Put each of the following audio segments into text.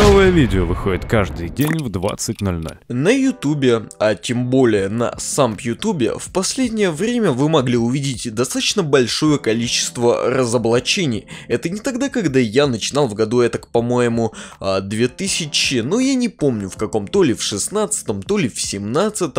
no Новое видео выходит каждый день в 20.00. На ютубе, а тем более на сам ютубе, в последнее время вы могли увидеть достаточно большое количество разоблачений. Это не тогда, когда я начинал в году, это, по-моему, 2000, а, но ну, я не помню в каком, то ли в 16 то ли в 17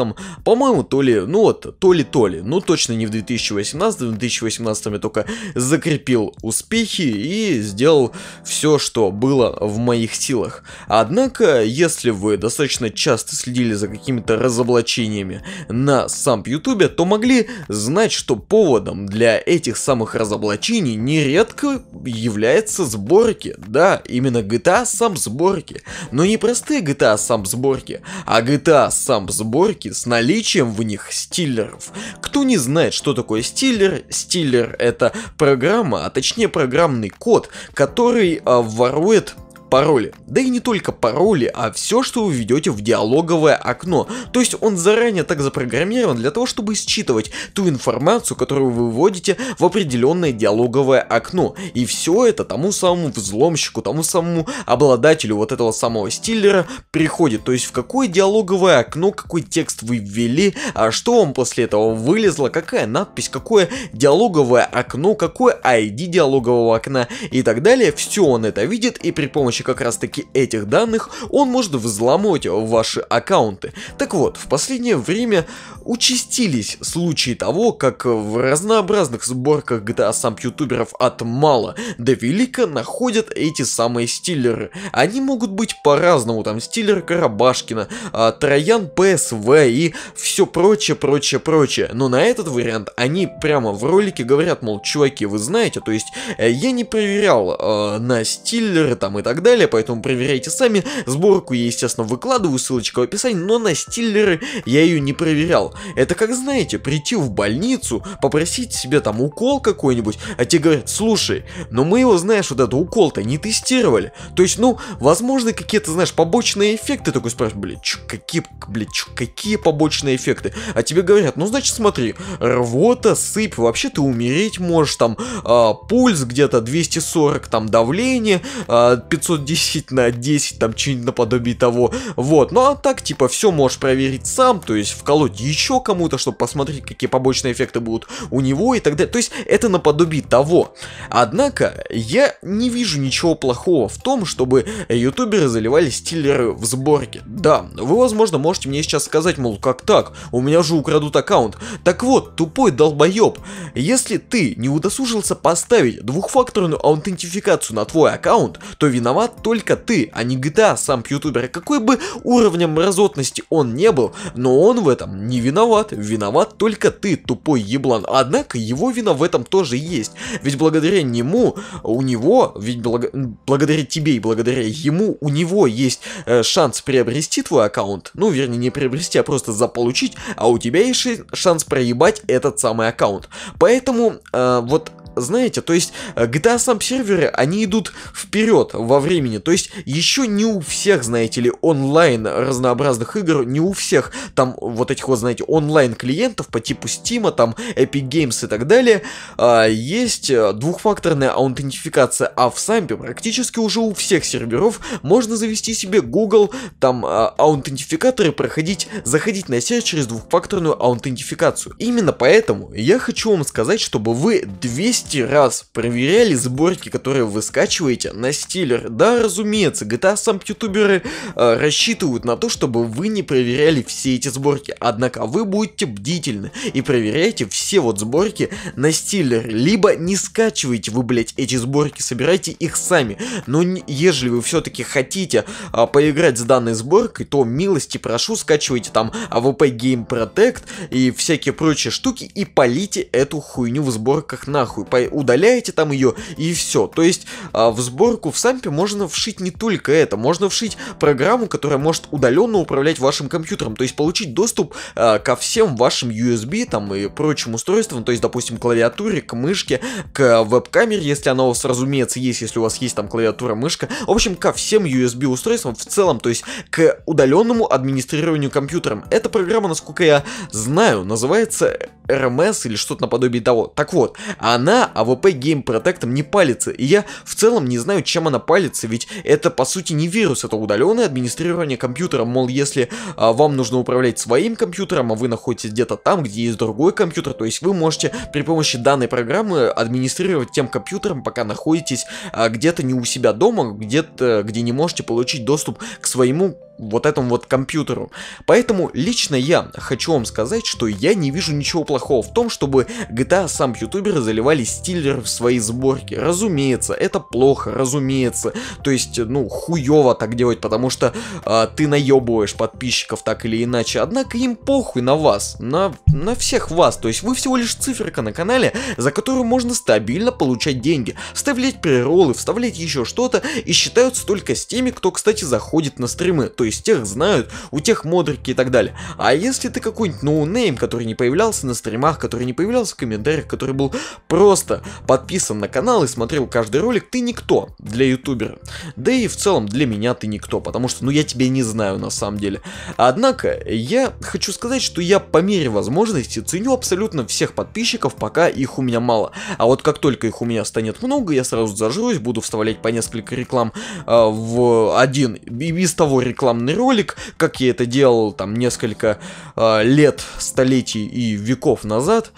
по-моему, то ли, ну вот, то ли, то ли, ну точно не в 2018 в 2018 я только закрепил успехи и сделал все, что было в моих силах. Однако, если вы достаточно часто следили за какими-то разоблачениями на сам ютубе, то могли знать, что поводом для этих самых разоблачений нередко является сборки. Да, именно GTA сам сборки. Но не простые GTA сам сборки, а GTA сам сборки с наличием в них стиллеров. Кто не знает, что такое стиллер, стиллер это программа, а точнее программный код, который а, ворует пароли. Да и не только пароли, а все, что вы введете в диалоговое окно. То есть он заранее так запрограммирован для того, чтобы считывать ту информацию, которую вы вводите в определенное диалоговое окно. И все это тому самому взломщику, тому самому обладателю вот этого самого стиллера приходит. То есть в какое диалоговое окно, какой текст вы ввели, а что вам после этого вылезло, какая надпись, какое диалоговое окно, какое ID диалогового окна и так далее. Все он это видит и при помощи помощью как раз таки этих данных он может взломать ваши аккаунты. Так вот, в последнее время участились случаи того, как в разнообразных сборках GTA сам ютуберов от мало до велика находят эти самые стиллеры. Они могут быть по-разному, там стиллер Карабашкина, а, Троян ПСВ и все прочее, прочее, прочее. Но на этот вариант они прямо в ролике говорят, мол, чуваки, вы знаете, то есть э, я не проверял э, на стиллеры там и так далее, далее, поэтому проверяйте сами. Сборку я, естественно, выкладываю, ссылочка в описании, но на стиллеры я ее не проверял. Это как, знаете, прийти в больницу, попросить себе там укол какой-нибудь, а тебе говорят, слушай, но мы его, знаешь, вот этот укол-то не тестировали. То есть, ну, возможно, какие-то, знаешь, побочные эффекты, такой спрашиваешь, блядь, чё, какие, блядь, чё, какие побочные эффекты? А тебе говорят, ну, значит, смотри, рвота, сыпь, вообще ты умереть можешь, там, э, пульс где-то 240, там, давление, э, а, 500 10 на 10, там что-нибудь наподобие того. Вот, ну а так, типа, все можешь проверить сам, то есть вколоть еще кому-то, чтобы посмотреть, какие побочные эффекты будут у него и так далее. То есть это наподобие того. Однако, я не вижу ничего плохого в том, чтобы ютуберы заливали стиллеры в сборке. Да, вы, возможно, можете мне сейчас сказать, мол, как так? У меня же украдут аккаунт. Так вот, тупой долбоеб, если ты не удосужился поставить двухфакторную аутентификацию на твой аккаунт, то виноват только ты, а не GTA сам ютубер. Какой бы уровнем мразотности он не был, но он в этом не виноват. Виноват только ты, тупой еблан. Однако его вина в этом тоже есть. Ведь благодаря нему, у него, ведь благ... благодаря тебе и благодаря ему, у него есть э, шанс приобрести твой аккаунт. Ну, вернее, не приобрести, а просто заполучить. А у тебя есть шанс проебать этот самый аккаунт. Поэтому э, вот знаете, то есть GTA сам серверы, они идут вперед во времени, то есть еще не у всех, знаете ли, онлайн разнообразных игр, не у всех там вот этих вот, знаете, онлайн клиентов по типу Steam, там Epic Games и так далее, а, есть э, двухфакторная аутентификация, а в Сампе практически уже у всех серверов можно завести себе Google, там э, аутентификаторы, проходить, заходить на сервер через двухфакторную аутентификацию. Именно поэтому я хочу вам сказать, чтобы вы 200 200 раз проверяли сборки, которые вы скачиваете на стилер. Да, разумеется, GTA сам ютуберы э, рассчитывают на то, чтобы вы не проверяли все эти сборки. Однако вы будете бдительны и проверяйте все вот сборки на стилер. Либо не скачивайте вы, блять, эти сборки, собирайте их сами. Но ежели вы все-таки хотите э, поиграть с данной сборкой, то милости прошу, скачивайте там AVP Game Protect и всякие прочие штуки и полите эту хуйню в сборках нахуй удаляете там ее и все. То есть а, в сборку в сампе можно вшить не только это, можно вшить программу, которая может удаленно управлять вашим компьютером, то есть получить доступ а, ко всем вашим USB там и прочим устройствам, то есть, допустим, клавиатуре, к мышке, к веб-камере, если она у вас, разумеется, есть, если у вас есть там клавиатура, мышка, в общем, ко всем USB устройствам в целом, то есть к удаленному администрированию компьютером. Эта программа, насколько я знаю, называется RMS эм или что-то наподобие того. Так вот, она она АВП Game Protect не палится, и я в целом не знаю, чем она палится, ведь это по сути не вирус, это удаленное администрирование компьютера, мол, если а, вам нужно управлять своим компьютером, а вы находитесь где-то там, где есть другой компьютер, то есть вы можете при помощи данной программы администрировать тем компьютером, пока находитесь а, где-то не у себя дома, где-то, где не можете получить доступ к своему вот этому вот компьютеру. Поэтому лично я хочу вам сказать, что я не вижу ничего плохого в том, чтобы GTA сам ютуберы заливали стиллер в свои сборки. Разумеется, это плохо, разумеется. То есть, ну, хуёво так делать, потому что э, ты наебываешь подписчиков так или иначе. Однако им похуй на вас, на, на всех вас. То есть вы всего лишь циферка на канале, за которую можно стабильно получать деньги. Вставлять преролы, вставлять еще что-то и считаются только с теми, кто, кстати, заходит на стримы. То есть есть тех знают, у тех модрики и так далее. А если ты какой-нибудь ноунейм, который не появлялся на стримах, который не появлялся в комментариях, который был просто подписан на канал и смотрел каждый ролик, ты никто для ютубера. Да и в целом для меня ты никто, потому что ну я тебя не знаю на самом деле. Однако я хочу сказать, что я по мере возможности ценю абсолютно всех подписчиков, пока их у меня мало. А вот как только их у меня станет много, я сразу зажрусь, буду вставлять по несколько реклам э, в один и без того реклам рекламный ролик, как я это делал там несколько э, лет, столетий и веков назад.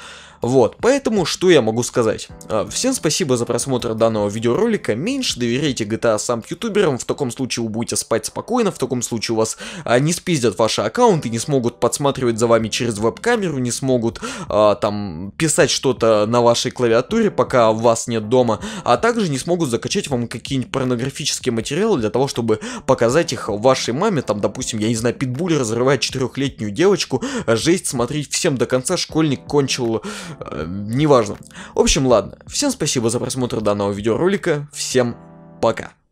Вот, поэтому что я могу сказать? А, всем спасибо за просмотр данного видеоролика, меньше доверяйте GTA сам ютуберам, в таком случае вы будете спать спокойно, в таком случае у вас а, не спиздят ваши аккаунты, не смогут подсматривать за вами через веб-камеру, не смогут а, там писать что-то на вашей клавиатуре, пока вас нет дома, а также не смогут закачать вам какие-нибудь порнографические материалы для того, чтобы показать их вашей маме, маме, там, допустим, я не знаю, Питбуль разрывает четырехлетнюю девочку, а жесть смотреть всем до конца, школьник кончил, э, неважно. В общем, ладно, всем спасибо за просмотр данного видеоролика, всем пока.